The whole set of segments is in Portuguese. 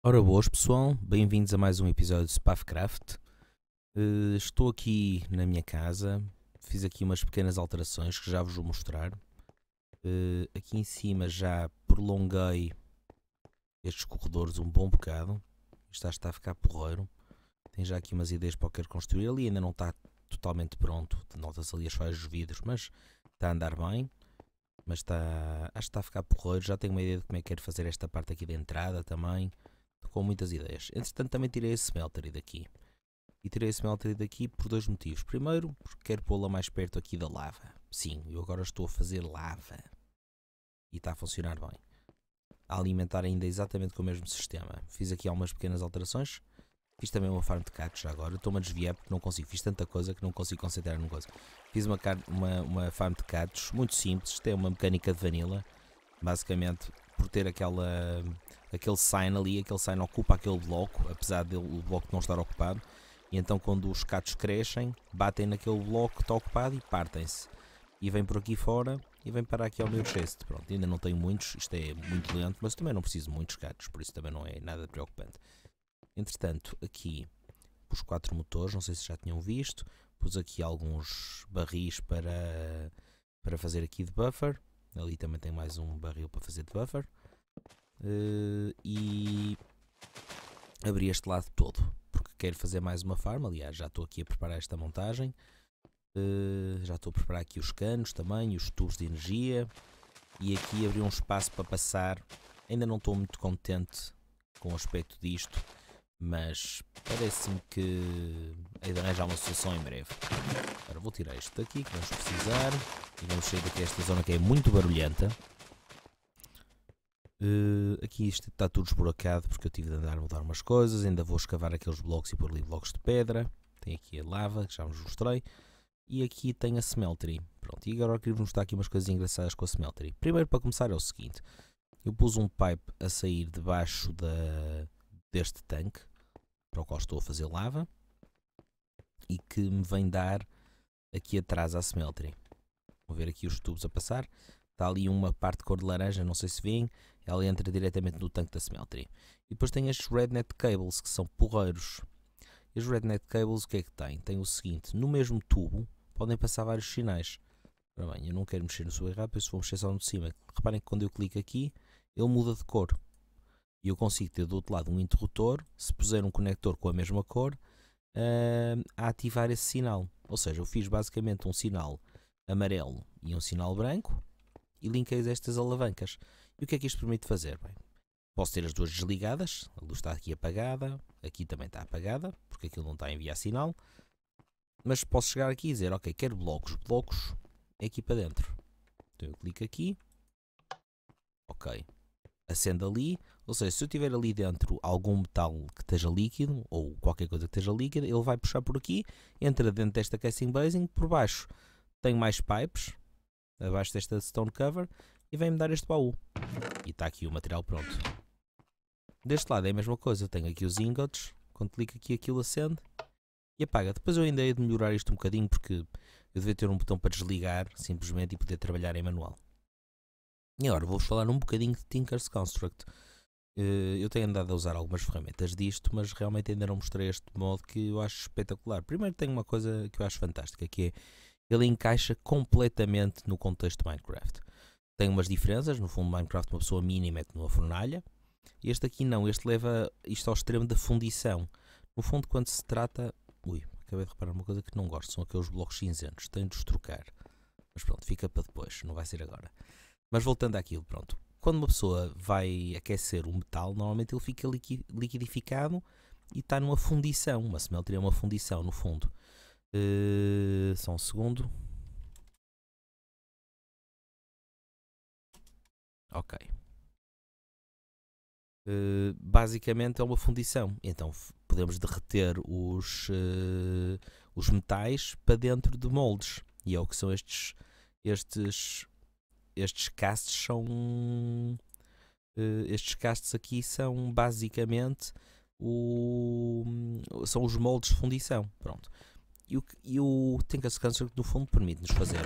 Ora boas pessoal, bem-vindos a mais um episódio de Spavcraft. Uh, estou aqui na minha casa, fiz aqui umas pequenas alterações que já vos vou mostrar. Uh, aqui em cima já prolonguei estes corredores um bom bocado. Está, está a ficar porreiro. Tem já aqui umas ideias para o que quero construir ali, ainda não está totalmente pronto. Nota-se ali as falhas dos vidros, mas está a andar bem. Mas está, acho que está a ficar porreiro. Já tenho uma ideia de como é que quero fazer esta parte aqui da entrada também com muitas ideias. Entretanto, também tirei esse Smeltery daqui. E tirei esse Smeltery daqui por dois motivos. Primeiro, porque quero pô-la mais perto aqui da lava. Sim, eu agora estou a fazer lava. E está a funcionar bem. A alimentar ainda exatamente com o mesmo sistema. Fiz aqui algumas pequenas alterações. Fiz também uma farm de cactos já agora. Estou-me a desviar porque não consigo. Fiz tanta coisa que não consigo concentrar no coisa. Fiz uma, uma, uma farm de cactos muito simples. Tem uma mecânica de vanilla. Basicamente, por ter aquela aquele sign ali, aquele sign ocupa aquele bloco, apesar do o bloco não estar ocupado, e então quando os catos crescem, batem naquele bloco que está ocupado e partem-se. E vem por aqui fora e vem para aqui ao meu chest. Pronto, ainda não tenho muitos, isto é muito lento, mas também não preciso de muitos catos, por isso também não é nada preocupante. Entretanto, aqui os quatro motores, não sei se já tinham visto, pus aqui alguns barris para, para fazer aqui de buffer, ali também tem mais um barril para fazer de buffer, uh, e abri este lado todo, porque quero fazer mais uma farm, aliás já estou aqui a preparar esta montagem, uh, já estou a preparar aqui os canos também, os tubos de energia, e aqui abri um espaço para passar, ainda não estou muito contente com o aspecto disto, mas parece-me que ainda de arranjar uma solução em breve. Agora vou tirar isto daqui que vamos precisar e vamos sair daqui esta zona que é muito barulhenta. Uh, aqui isto está tudo esburacado porque eu tive de andar a mudar umas coisas. Ainda vou escavar aqueles blocos e pôr ali blocos de pedra. Tem aqui a lava, que já vos mostrei. E aqui tem a smeltery. Pronto, e agora queria mostrar aqui umas coisas engraçadas com a smeltery. Primeiro, para começar, é o seguinte: eu pus um pipe a sair debaixo da, deste tanque para o qual estou a fazer lava e que me vem dar aqui atrás à smeltery. Vou ver aqui os tubos a passar. Está ali uma parte de cor de laranja, não sei se veem, ela entra diretamente no tanque da Smeltery. E depois tem estes Rednet Cables, que são porreiros. E os Rednet Cables, o que é que têm? Tem o seguinte, no mesmo tubo podem passar vários sinais. Ora bem, eu não quero mexer no sub rápido, eu só vou mexer só no de cima. Reparem que quando eu clico aqui, ele muda de cor. E eu consigo ter do outro lado um interruptor, se puser um conector com a mesma cor, uh, a ativar esse sinal. Ou seja, eu fiz basicamente um sinal amarelo e um sinal branco e linkei estas alavancas. E o que é que isto permite fazer? Bem, posso ter as duas desligadas, a luz está aqui apagada, aqui também está apagada, porque aquilo não está a enviar sinal, mas posso chegar aqui e dizer, ok, quero blocos, blocos, aqui para dentro. Então eu clico aqui, ok, acendo ali, ou seja, se eu tiver ali dentro algum metal que esteja líquido, ou qualquer coisa que esteja líquida, ele vai puxar por aqui, entra dentro desta casing basing, por baixo tenho mais pipes, abaixo desta stone cover, e vem-me dar este baú. E está aqui o material pronto. Deste lado é a mesma coisa, eu tenho aqui os ingots, quando clico aqui aquilo acende e apaga. Depois eu ainda hei de melhorar isto um bocadinho porque eu devia ter um botão para desligar simplesmente e poder trabalhar em manual. E agora vou-vos falar um bocadinho de Tinker's Construct. Eh, eu tenho andado a usar algumas ferramentas disto, mas realmente ainda não mostrei este modo que eu acho espetacular. Primeiro tem uma coisa que eu acho fantástica, que é ele encaixa completamente no contexto Minecraft tem umas diferenças, no fundo Minecraft uma pessoa mini mete é numa fornalha, este aqui não, este leva isto ao extremo da fundição. No fundo quando se trata, ui, acabei de reparar uma coisa que não gosto, são aqueles blocos cinzentos, tenho de os trocar. Mas pronto, fica para depois, não vai ser agora. Mas voltando àquilo, pronto. Quando uma pessoa vai aquecer o metal, normalmente ele fica liquidificado e está numa fundição. Uma smelter teria é uma fundição, no fundo. Uh, só um segundo. Ok. Uh, basicamente é uma fundição. Então podemos derreter os, uh, os metais para dentro de moldes. E é o que são estes. Estes, estes castes são. Uh, estes castes aqui são basicamente o, são os moldes de fundição. Pronto. E o, e o Tinker's Cancer, no fundo, permite-nos fazer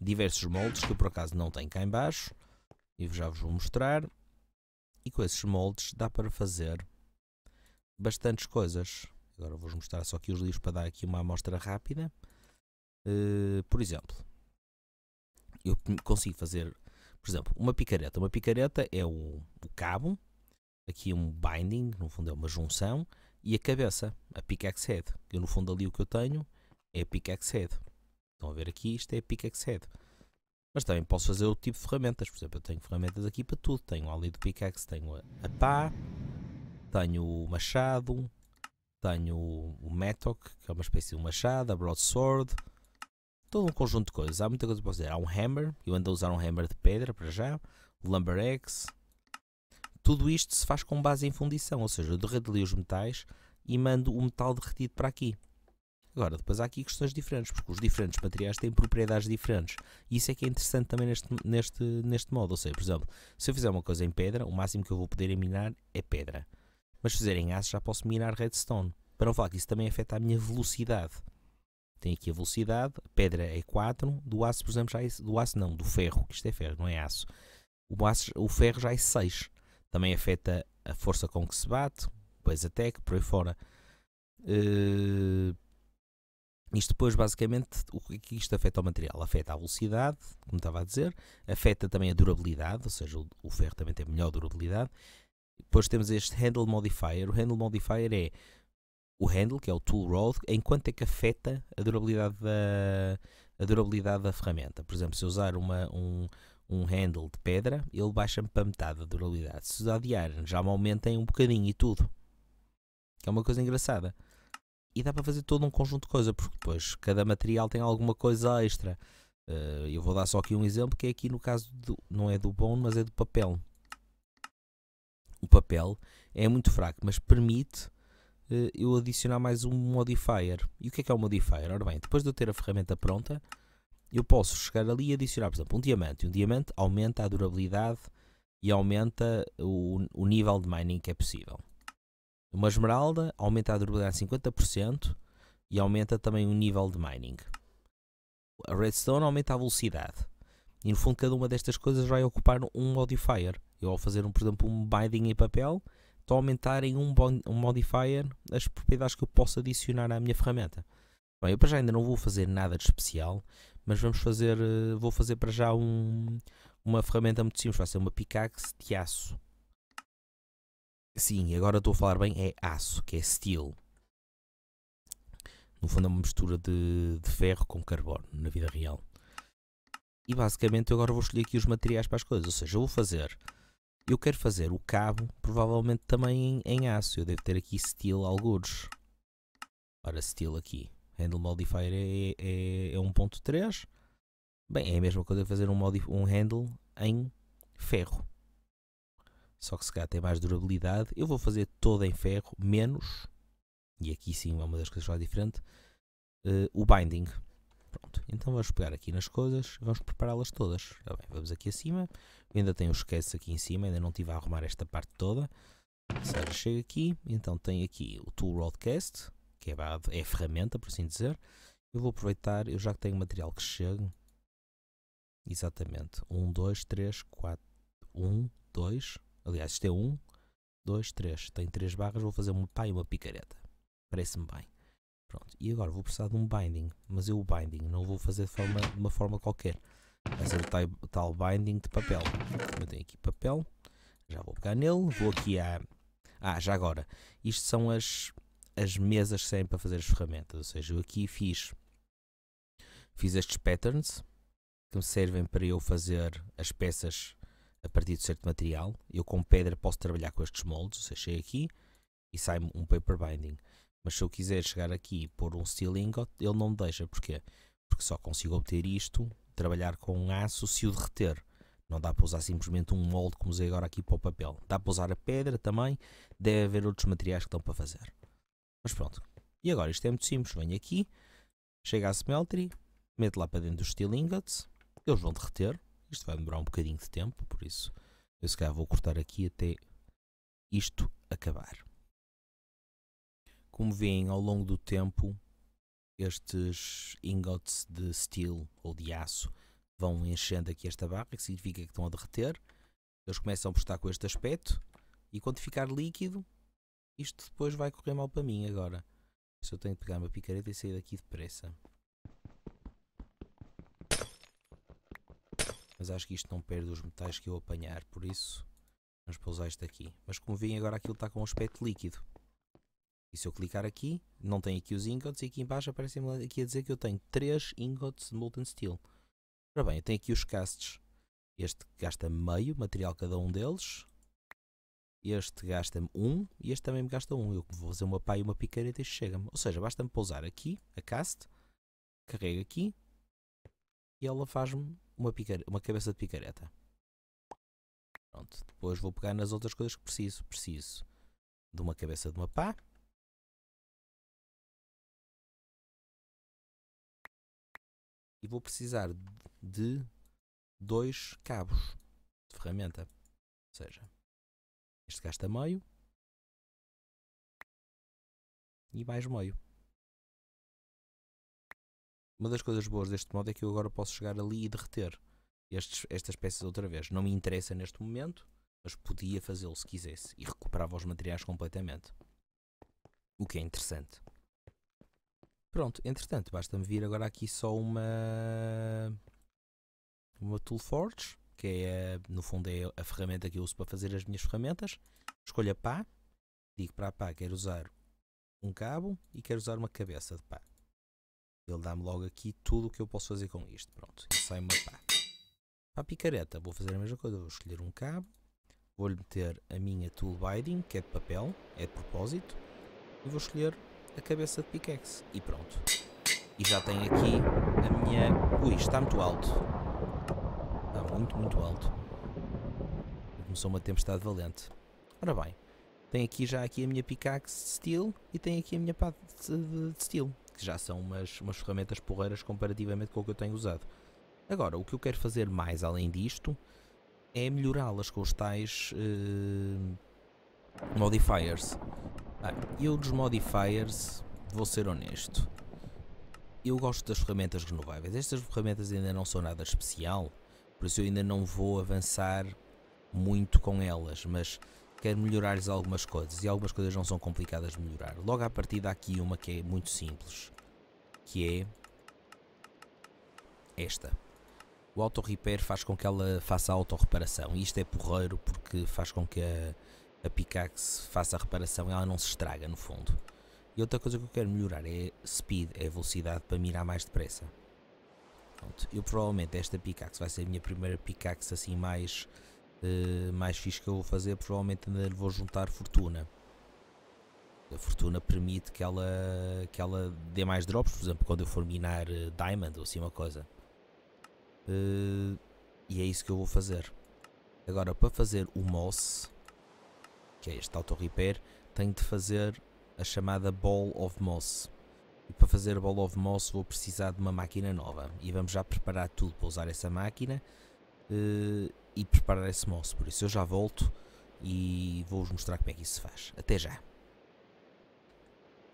diversos moldes que eu por acaso não tenho cá embaixo e já vos vou mostrar. E com esses moldes dá para fazer bastantes coisas. Agora vou-vos mostrar só aqui os livros para dar aqui uma amostra rápida. Uh, por exemplo, eu consigo fazer, por exemplo, uma picareta. Uma picareta é o, o cabo, aqui um binding, no fundo é uma junção, e a cabeça, a pickaxe head. Eu, no fundo ali o que eu tenho é a pickaxe head. Estão a ver aqui, isto é a pickaxe head. Mas também posso fazer outro tipo de ferramentas. Por exemplo, eu tenho ferramentas aqui para tudo. Tenho ali do pickaxe, tenho a pá, tenho o machado, tenho o metok, que é uma espécie de machado, a broadsword, todo um conjunto de coisas. Há muita coisa para fazer. Há um hammer, eu ando a usar um hammer de pedra para já, lumber axe. Tudo isto se faz com base em fundição, ou seja, eu derreto os metais e mando o metal derretido para aqui. Agora, depois há aqui questões diferentes, porque os diferentes materiais têm propriedades diferentes. E isso é que é interessante também neste, neste, neste modo. Ou seja, por exemplo, se eu fizer uma coisa em pedra, o máximo que eu vou poder é minar é pedra. Mas se fizer em aço, já posso minar redstone. Para não falar que isso também afeta a minha velocidade. Tem aqui a velocidade, pedra é 4, do aço, por exemplo, já é, do aço não, do ferro, que isto é ferro, não é aço. O, aço, o ferro já é 6. Também afeta a força com que se bate, depois até que por aí fora. Uh, isto depois, basicamente, o que isto afeta ao material? Afeta a velocidade, como estava a dizer, afeta também a durabilidade, ou seja, o, ferro também tem melhor durabilidade. Depois temos este Handle Modifier. O Handle Modifier é o handle, que é o tool rod, em quanto é que afeta a durabilidade da, a durabilidade da ferramenta. Por exemplo, se eu usar uma, um, um handle de pedra, ele baixa-me para metade da durabilidade. Se usar de ar já me aumenta um bocadinho e tudo. Que é uma coisa engraçada e dá para fazer todo um conjunto de coisa, porque depois cada material tem alguma coisa extra. Uh, eu vou dar só aqui um exemplo que é aqui no caso do, não é do bone, mas é do papel. O papel é muito fraco, mas permite uh, eu adicionar mais um modifier. E o que é que é o um modifier? Ora bem, depois de eu ter a ferramenta pronta, eu posso chegar ali e adicionar, por exemplo, um diamante. E um diamante aumenta a durabilidade e aumenta o, o nível de mining que é possível. Uma esmeralda aumenta a durabilidade 50% e aumenta também o nível de mining. A redstone aumenta a velocidade. E no fundo cada uma destas coisas vai ocupar um modifier. Eu ao fazer, um, por exemplo, um binding em papel, estou a aumentar em um, um modifier as propriedades que eu posso adicionar à minha ferramenta. Bem, eu para já ainda não vou fazer nada de especial, mas vamos fazer, eh, vou fazer para já um, uma ferramenta muito simples, vai ser uma pickaxe de aço. Sim, agora estou a falar bem, é aço, que é steel. No fundo é uma mistura de, de ferro com carbono, na vida real. E basicamente eu agora vou escolher aqui os materiais para as coisas, ou seja, eu vou fazer... Eu quero fazer o cabo, provavelmente também em, em aço. Eu devo ter aqui steel algures. Ora, steel aqui. Handle modifier é, é, é 1.3. Bem, é a mesma coisa fazer um, um handle em ferro só que se calhar tem mais durabilidade. Eu vou fazer toda em ferro, menos, e aqui sim é uma das coisas que diferente, uh, o binding. Pronto, então vamos pegar aqui nas coisas, vamos prepará-las todas. Tá bem, vamos aqui acima, eu ainda tenho os sketches aqui em cima, ainda não estive a arrumar esta parte toda. chega aqui, então tem aqui o Tool Roadcast, que é, é a ferramenta, por assim dizer. Eu vou aproveitar, eu já tenho material que chega. Exatamente, 1, 2, 3, 4, 1, 2, Aliás, isto é um, dois, três. tem três barras, vou fazer um pai tá e uma picareta. Parece-me bem. Pronto, e agora vou precisar de um binding, mas eu o binding não vou fazer de, forma, de uma forma qualquer. Vai ser o tal binding de papel. Eu tenho aqui papel, já vou pegar nele, vou aqui a... Ah, já agora, isto são as, as mesas que servem para fazer as ferramentas, ou seja, eu aqui fiz, fiz estes patterns, que me servem para eu fazer as peças a partir de certo material. Eu com pedra posso trabalhar com estes moldes, ou seja, chego aqui e sai um paper binding. Mas se eu quiser chegar aqui e pôr um steel ingot, ele não me deixa. Porquê? Porque só consigo obter isto, trabalhar com aço se o derreter. Não dá para usar simplesmente um molde como usei agora aqui para o papel. Dá para usar a pedra também. Deve haver outros materiais que estão para fazer. Mas pronto. E agora isto é muito simples. Venho aqui, chego à smeltery, meto lá para dentro os steel ingots. Eles vão derreter. Isto vai demorar um bocadinho de tempo, por isso eu se calhar vou cortar aqui até isto acabar. Como veem, ao longo do tempo, estes ingots de steel ou de aço vão enchendo aqui esta barra, que significa que estão a derreter. Eles começam por estar com este aspecto e quando ficar líquido, isto depois vai correr mal para mim agora. Se eu tenho que pegar uma picareta e sair daqui depressa. Mas acho que isto não perde os metais que eu apanhar, por isso vamos pousar isto aqui. Mas como veem agora aquilo está com um aspecto líquido. E se eu clicar aqui, não tem aqui os ingots e aqui embaixo aparece aqui a dizer que eu tenho 3 ingots de molten steel. Ora bem, eu tenho aqui os castes. Este gasta meio material cada um deles. Este gasta-me um e este também me gasta um. Eu vou fazer uma pá e uma picareta e chega-me. Ou seja, basta-me pousar aqui a cast, carrega aqui e ela faz-me uma, uma cabeça de picareta. Pronto, depois vou pegar nas outras coisas que preciso. Preciso de uma cabeça de uma pá. E vou precisar de dois cabos de ferramenta. Ou seja, este gasta meio e mais meio. Uma das coisas boas deste modo é que eu agora posso chegar ali e derreter estes, estas peças outra vez. Não me interessa neste momento, mas podia fazê-lo se quisesse e recuperava os materiais completamente. O que é interessante. Pronto, entretanto, basta-me vir agora aqui só uma uma Toolforge, que é no fundo é a ferramenta que eu uso para fazer as minhas ferramentas. Escolho a pá, digo para a pá quero usar um cabo e quero usar uma cabeça de pá. Ele dá-me logo aqui tudo o que eu posso fazer com isto. Pronto, e sai uma pá. Para a picareta, vou fazer a mesma coisa. Vou escolher um cabo. Vou-lhe meter a minha tool binding, que é de papel, é de propósito. E vou escolher a cabeça de pickaxe. E pronto. E já tenho aqui a minha... Ui, está muito alto. Está muito, muito alto. Começou uma tempestade valente. Ora bem, tem aqui já aqui a minha pickaxe de steel e tem aqui a minha pá de, de, de steel que já são umas, umas ferramentas porreiras comparativamente com o que eu tenho usado. Agora, o que eu quero fazer mais além disto é melhorá-las com os tais uh, modifiers. Ah, eu dos modifiers, vou ser honesto, eu gosto das ferramentas renováveis. Estas ferramentas ainda não são nada especial, por isso eu ainda não vou avançar muito com elas, mas quero melhorares algumas coisas e algumas coisas não são complicadas de melhorar. Logo a partir daqui uma que é muito simples, que é esta. O auto repair faz com que ela faça auto-reparação. Isto é porreiro porque faz com que a, a picaxe faça a reparação e ela não se estraga no fundo. E outra coisa que eu quero melhorar é speed, é velocidade para mirar mais depressa. Pronto, eu provavelmente esta picaxe vai ser a minha primeira picaxe assim mais eh, mais fixe que eu vou fazer, provavelmente ainda lhe vou juntar fortuna. A fortuna permite que ela, que ela dê mais drops, por exemplo, quando eu for minar eh, diamond ou assim uma coisa. Eh, e é isso que eu vou fazer. Agora, para fazer o moss, que é este auto repair, tenho de fazer a chamada ball of moss. E para fazer a ball of moss vou precisar de uma máquina nova. E vamos já preparar tudo para usar essa máquina. Eh, e preparar esse moço. Por isso eu já volto e vou-vos mostrar como é que isso se faz. Até já!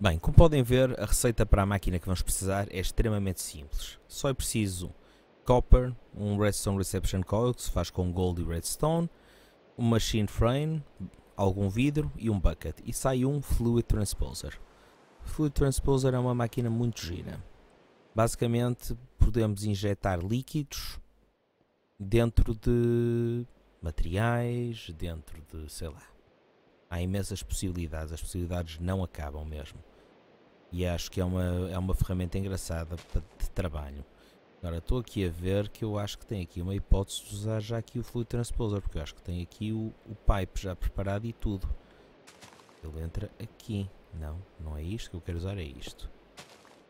Bem, como podem ver, a receita para a máquina que vamos precisar é extremamente simples. Só é preciso copper, um redstone reception coil que se faz com gold e redstone, um machine frame, algum vidro e um bucket. E sai um fluid transposer. fluid transposer é uma máquina muito gira. Basicamente podemos injetar líquidos dentro de materiais, dentro de sei lá. Há imensas possibilidades, as possibilidades não acabam mesmo. E acho que é uma, é uma ferramenta engraçada de trabalho. Agora estou aqui a ver que eu acho que tem aqui uma hipótese de usar já aqui o Fluid Transposer, porque eu acho que tem aqui o, o pipe já preparado e tudo. Ele entra aqui. Não, não é isto que eu quero usar, é isto.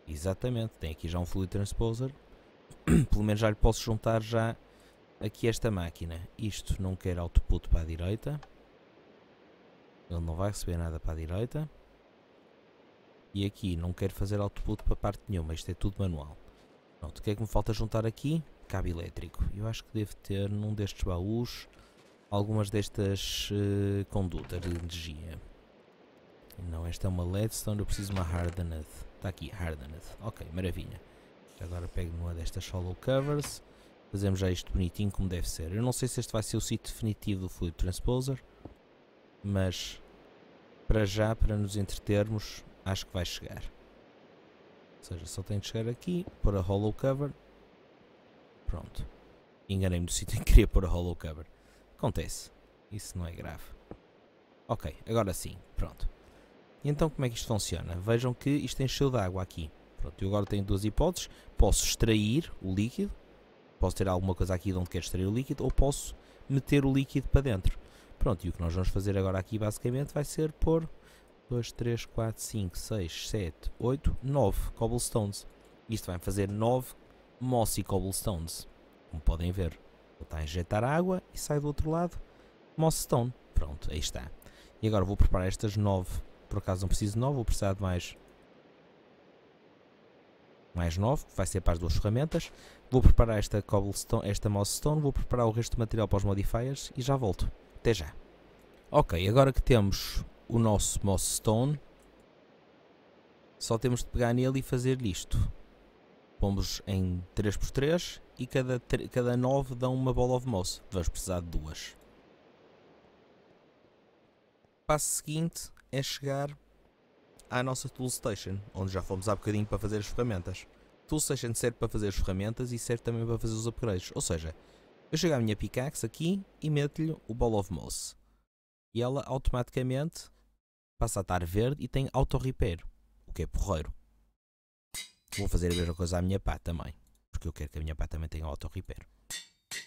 Exatamente, tem aqui já um Fluid Transposer. Pelo menos já lhe posso juntar já aqui esta máquina, isto não quer output para a direita, ele não vai receber nada para a direita, e aqui não quero fazer output para parte nenhuma, isto é tudo manual. Pronto, o que é que me falta juntar aqui? Cabo elétrico. Eu acho que devo ter num destes baús algumas destas uh, condutas de energia. Não, esta é uma leadstone, eu preciso de uma hardened. Está aqui, hardened. Ok, maravilha. Agora pego numa destas hollow covers Fazemos já isto bonitinho como deve ser. Eu não sei se este vai ser o sítio definitivo do Fluid Transposer, mas para já, para nos entretermos, acho que vai chegar. Ou seja, só tenho de chegar aqui, pôr a hollow cover. Pronto. Enganei-me do sítio em que queria pôr a hollow cover. Acontece. Isso não é grave. Ok, agora sim. Pronto. E então como é que isto funciona? Vejam que isto encheu de água aqui. Pronto, eu agora tenho duas hipóteses. Posso extrair o líquido Posso ter alguma coisa aqui de onde quero extrair o líquido ou posso meter o líquido para dentro. Pronto, e o que nós vamos fazer agora aqui basicamente vai ser pôr 2, 3, 4, 5, 6, 7, 8, 9 cobblestones. Isto vai fazer 9 mossy cobblestones, como podem ver. Vou estar a injetar água e sai do outro lado moss stone. Pronto, aí está. E agora vou preparar estas 9, por acaso não preciso de 9, vou precisar de mais mais 9, vai ser para as duas ferramentas. Vou preparar esta cobblestone, esta mousestone, vou preparar o resto do material para os modifiers e já volto. Até já. Ok, agora que temos o nosso mousestone, só temos de pegar nele e fazer-lhe isto. Pomos em 3x3 e cada, cada 9 dão uma bola of Moss. Vamos precisar de duas. Passo seguinte é chegar à nossa Toolstation, onde já fomos há bocadinho para fazer as ferramentas. Toolstation serve para fazer as ferramentas e serve também para fazer os upgrades, ou seja, eu chego à minha pickaxe aqui e meto-lhe o Ball of Moss. E ela automaticamente passa a estar verde e tem auto-repair, o que é porreiro. Vou fazer a mesma coisa à minha pá também, porque eu quero que a minha pá também tenha auto-repair.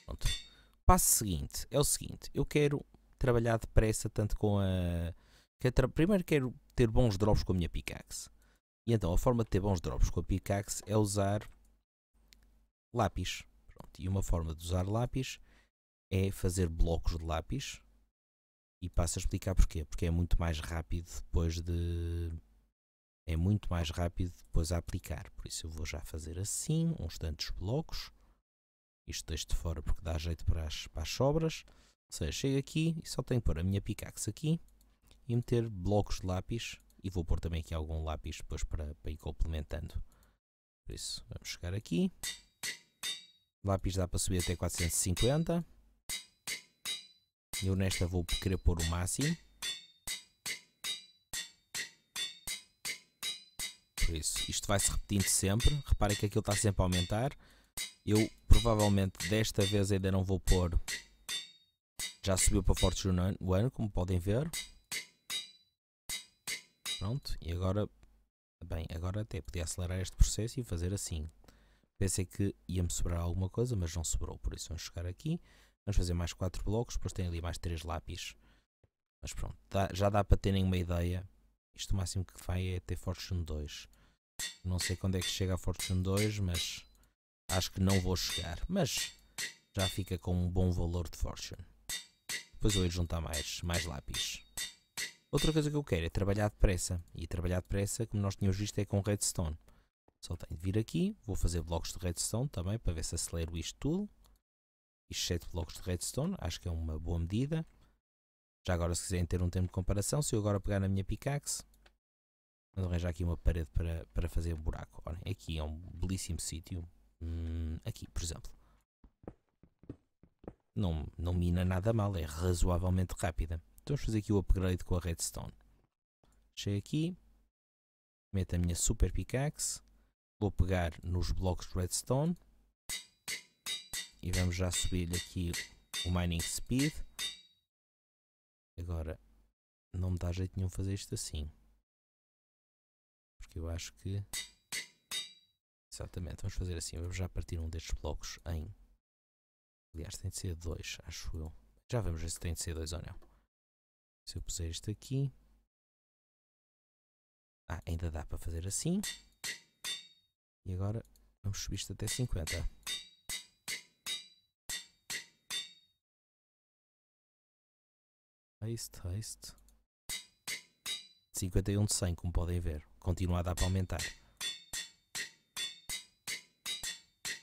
Pronto. Passo seguinte, é o seguinte, eu quero trabalhar depressa tanto com a... tra... Primeiro quero ter bons drops com a minha pickaxe. E então a forma de ter bons drops com a pickaxe é usar lápis. Pronto. E uma forma de usar lápis é fazer blocos de lápis. E passo a explicar porquê. Porque é muito mais rápido depois de. É muito mais rápido depois a aplicar. Por isso eu vou já fazer assim, uns tantos blocos. Isto deixo de fora porque dá jeito para as, para as sobras. Ou seja, chego aqui e só tenho que pôr a minha pickaxe aqui e meter blocos de lápis e vou pôr também aqui algum lápis depois para, para ir complementando. Por isso, vamos chegar aqui. Lápis dá para subir até 450. Eu nesta vou querer pôr o máximo. Por isso, isto vai se repetindo sempre. Reparem que aquilo está sempre a aumentar. Eu provavelmente desta vez ainda não vou pôr. Já subiu para Fortune One, como podem ver. Pronto, e agora, bem, agora até podia acelerar este processo e fazer assim. Pensei que ia-me sobrar alguma coisa, mas não sobrou, por isso vamos chegar aqui. Vamos fazer mais 4 blocos, depois tem ali mais 3 lápis. Mas pronto, dá, já dá para terem uma ideia. Isto o máximo que vai é ter Fortune 2. Não sei quando é que chega a Fortune 2, mas acho que não vou chegar. Mas já fica com um bom valor de Fortune. Depois eu ia juntar mais, mais lápis. Outra coisa que eu quero é trabalhar depressa. E trabalhar depressa, como nós tínhamos visto, é com redstone. Só tenho de vir aqui, vou fazer blocos de redstone também para ver se acelero isto tudo. Isto 7 blocos de redstone, acho que é uma boa medida. Já agora, se quiserem ter um tempo de comparação, se eu agora pegar na minha pickaxe, vamos arranjar aqui uma parede para, para fazer um buraco. Olha, aqui é um belíssimo sítio. Hum, aqui, por exemplo. Não, não mina nada mal, é razoavelmente rápida. Então vamos fazer aqui o upgrade com a redstone. Chego aqui, meto a minha super pickaxe, vou pegar nos blocos de redstone e vamos já subir aqui o mining speed. Agora, não me dá jeito nenhum fazer isto assim. Porque eu acho que... Exatamente, vamos fazer assim. Vamos já partir um destes blocos em... Aliás, tem de ser dois, acho eu. Já vemos se tem de ser dois ou não. Se eu puser isto aqui. Ah, ainda dá para fazer assim. E agora vamos subir isto até 50. Haste, haste. 51 de 100, como podem ver. Continua a dar para aumentar.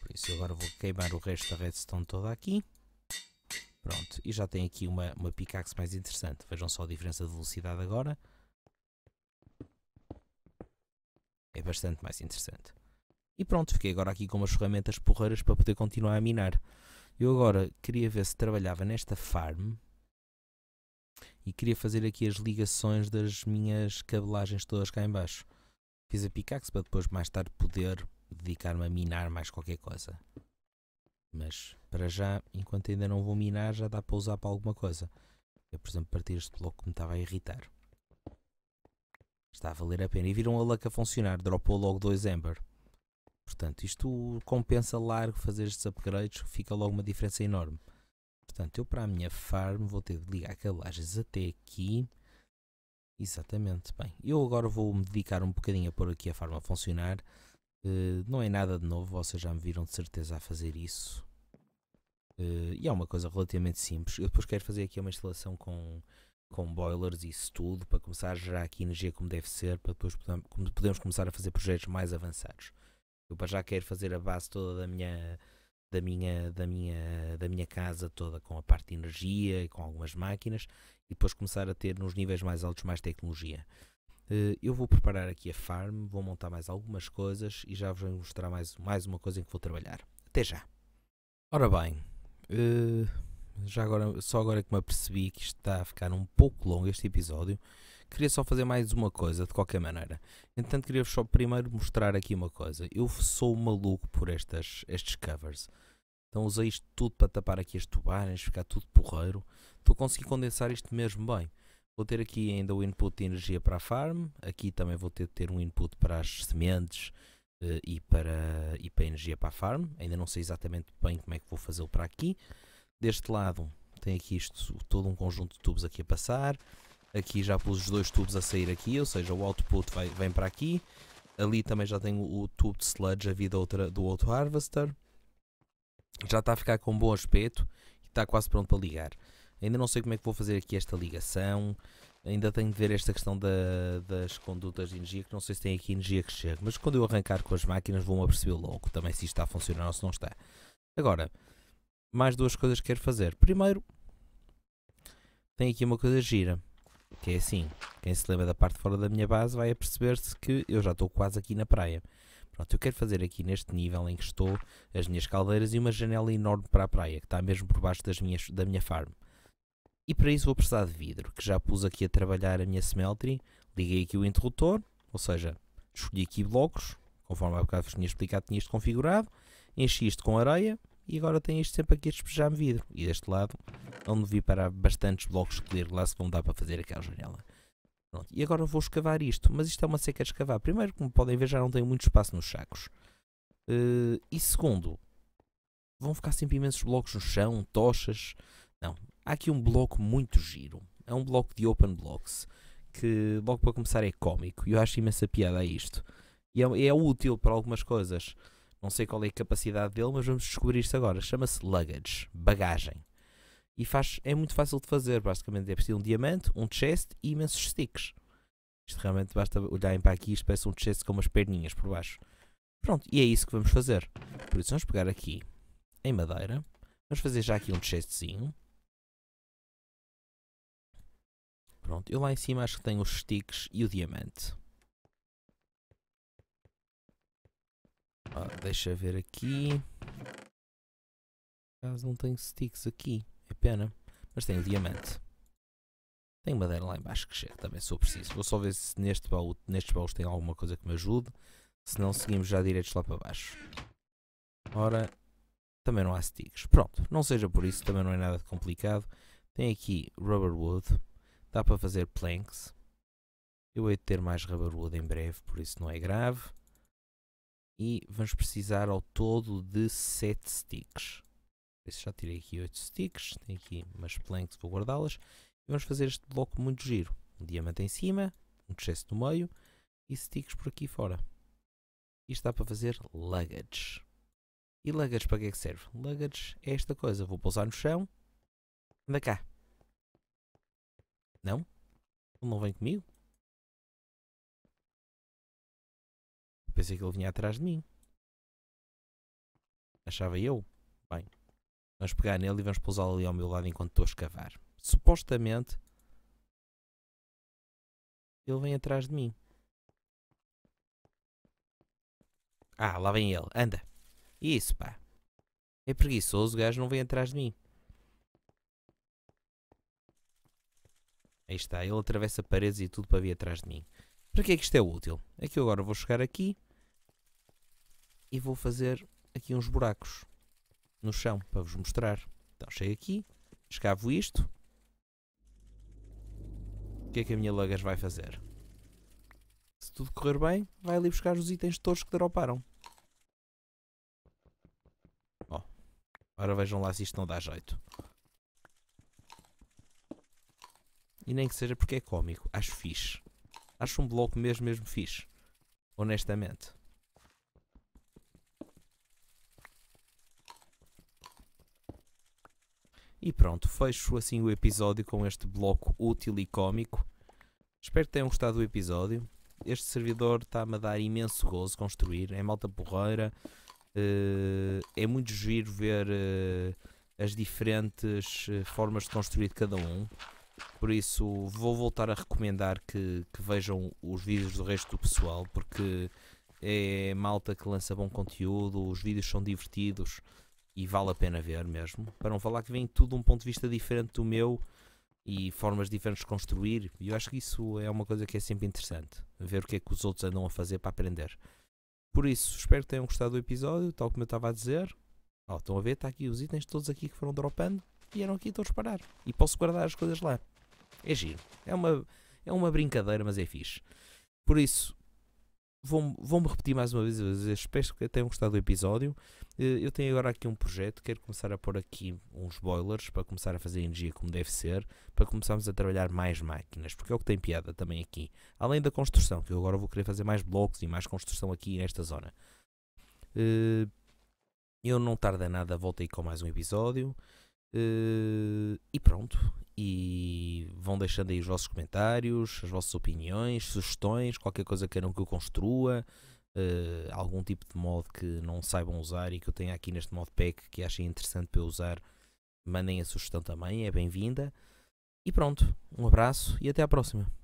Por isso agora vou queimar o resto da redstone toda aqui. Pronto, e já tem aqui uma, uma pickaxe mais interessante. Vejam só a diferença de velocidade agora. É bastante mais interessante. E pronto, fiquei agora aqui com umas ferramentas porreiras para poder continuar a minar. Eu agora queria ver se trabalhava nesta farm e queria fazer aqui as ligações das minhas cabelagens todas cá embaixo. Fiz a pickaxe para depois mais tarde poder dedicar-me a minar mais qualquer coisa. Mas para já, enquanto ainda não vou minar, já dá para usar para alguma coisa. Eu, por exemplo, partir este bloco que me estava a irritar. Está a valer a pena. E viram a luck a funcionar, dropou logo dois Ember. Portanto, isto compensa largo fazer estes upgrades, fica logo uma diferença enorme. Portanto, eu para a minha farm vou ter de ligar cabelagens até aqui. Exatamente, bem, eu agora vou me dedicar um bocadinho a pôr aqui a farm a funcionar. Uh, não é nada de novo, vocês já me viram de certeza a fazer isso. Uh, e é uma coisa relativamente simples. Eu depois quero fazer aqui uma instalação com, com boilers e isso tudo, para começar a gerar aqui energia como deve ser, para depois podermos começar a fazer projetos mais avançados. Eu para já quero fazer a base toda da minha da minha, da minha, da minha casa toda com a parte de energia e com algumas máquinas e depois começar a ter nos níveis mais altos mais tecnologia. Eh, eu vou preparar aqui a farm, vou montar mais algumas coisas e já vos vou mostrar mais, mais uma coisa em que vou trabalhar. Até já! Ora bem, eh, já agora, só agora que me apercebi que isto está a ficar um pouco longo este episódio, queria só fazer mais uma coisa, de qualquer maneira. Entretanto, queria só primeiro mostrar aqui uma coisa. Eu sou maluco por estas, estes covers. Então usei isto tudo para tapar aqui as tubarões, ficar tudo porreiro. Estou a conseguir condensar isto mesmo bem. Vou ter aqui ainda o input de energia para a farm. Aqui também vou ter de ter um input para as sementes uh, e, para, e para a energia para a farm. Ainda não sei exatamente bem como é que vou fazê-lo para aqui. Deste lado tem aqui isto, todo um conjunto de tubos aqui a passar. Aqui já pus os dois tubos a sair aqui, ou seja, o output vai, vem para aqui. Ali também já tenho o tubo de sludge a vida outra, do outro harvester. Já está a ficar com um bom aspecto e está quase pronto para ligar. Ainda não sei como é que vou fazer aqui esta ligação. Ainda tenho de ver esta questão da, das condutas de energia, que não sei se tem aqui energia que chega. Mas quando eu arrancar com as máquinas vou-me aperceber logo também se isto está a funcionar ou se não está. Agora, mais duas coisas que quero fazer. Primeiro, tem aqui uma coisa gira. Que é assim, quem se lembra da parte fora da minha base vai aperceber-se que eu já estou quase aqui na praia. Pronto, eu quero fazer aqui neste nível em que estou as minhas caldeiras e uma janela enorme para a praia, que está mesmo por baixo das minhas, da minha farm. E para isso vou precisar de vidro, que já pus aqui a trabalhar a minha smeltery. Liguei aqui o interruptor, ou seja, escolhi aqui blocos, conforme há bocado vos tinha explicado, tinha isto configurado, enchi isto com areia e agora tenho isto sempre aqui a despejar-me vidro. E deste lado, onde vi parar bastantes blocos de clear glass que vão dar para fazer aquela janela. Pronto. E agora vou escavar isto, mas isto é uma seca de escavar. Primeiro, como podem ver, já não tenho muito espaço nos sacos. Uh, e segundo, vão ficar sempre imensos blocos no chão, tochas. Não, Há aqui um bloco muito giro. É um bloco de open blocks que logo para começar é cómico e eu acho imensa piada a isto. E é, é, útil para algumas coisas. Não sei qual é a capacidade dele, mas vamos descobrir isto agora. Chama-se luggage, bagagem. E faz, é muito fácil de fazer, basicamente é preciso um diamante, um chest e imensos sticks. Isto realmente basta olharem para aqui, isto parece um chest com umas perninhas por baixo. Pronto, e é isso que vamos fazer. Por isso vamos pegar aqui em madeira, vamos fazer já aqui um chestzinho. Pronto, eu lá em cima acho que tenho os sticks e o diamante. Ah, deixa ver aqui. Caso não tenho sticks aqui, é pena. Mas tenho diamante. Tenho madeira lá embaixo que chega, também sou preciso. Vou só ver se neste baú, nestes baús tem alguma coisa que me ajude. Se não, seguimos já direitos lá para baixo. Ora, também não há sticks. Pronto, não seja por isso, também não é nada complicado. Tem aqui rubber wood. Dá para fazer planks. Eu hei de ter mais rabaruda em breve, por isso não é grave. E vamos precisar ao todo de 7 sticks. já tirei aqui 8 sticks. Tenho aqui umas planks, vou guardá-las. E vamos fazer este bloco muito giro. Um diamante em cima, um excesso no meio e sticks por aqui fora. Isto dá para fazer luggage. E luggage para que é que serve? Luggage é esta coisa. Vou pousar no chão. Anda cá. Não? Ele não vem comigo? Pensei que ele vinha atrás de mim. Achava eu. Bem, vamos pegar nele e vamos pousá-lo ali ao meu lado enquanto estou a escavar. Supostamente, ele vem atrás de mim. Ah, lá vem ele. Anda. Isso, pá. É preguiçoso, o gajo não vem atrás de mim. Aí está, ele atravessa paredes e tudo para vir atrás de mim. Para que é que isto é útil? É que eu agora vou chegar aqui e vou fazer aqui uns buracos no chão para vos mostrar. Então chego aqui, escavo isto. O que é que a minha Luggage vai fazer? Se tudo correr bem, vai ali buscar os itens todos que droparam. Ó, oh. agora vejam lá se isto não dá jeito. E nem que seja porque é cómico. Acho fixe. Acho um bloco mesmo, mesmo fixe. Honestamente. E pronto, fecho assim o episódio com este bloco útil e cómico. Espero que tenham gostado do episódio. Este servidor está-me a dar imenso gozo construir. É malta porreira. Eh, é muito giro ver eh, as diferentes eh, formas de construir de cada um. Por isso, vou voltar a recomendar que, que vejam os vídeos do resto do pessoal, porque é malta que lança bom conteúdo, os vídeos são divertidos e vale a pena ver mesmo. Para não falar que vem tudo um ponto de vista diferente do meu e formas diferentes de construir. E eu acho que isso é uma coisa que é sempre interessante. Ver o que é que os outros andam a fazer para aprender. Por isso, espero que tenham gostado do episódio, tal como eu estava a dizer. Oh, estão a ver, está aqui os itens todos aqui que foram dropando e eram aqui todos parar. E posso guardar as coisas lá é giro. É uma, é uma brincadeira, mas é fixe. Por isso, vou-me vou repetir mais uma vez. Espero que tenham gostado do episódio. Eh, eu tenho agora aqui um projeto. Quero começar a pôr aqui uns boilers para começar a fazer energia como deve ser. Para começarmos a trabalhar mais máquinas, porque é o que tem piada também aqui. Além da construção, que eu agora vou querer fazer mais blocos e mais construção aqui nesta zona. Eh, eu não tarda nada, voltei com mais um episódio. Eh, e pronto e vão deixando aí os vossos comentários, as vossas opiniões, sugestões, qualquer coisa queiram que eu construa, uh, algum tipo de mod que não saibam usar e que eu tenha aqui neste mod pack que achem interessante para eu usar, mandem a sugestão também, é bem-vinda. E pronto, um abraço e até à próxima.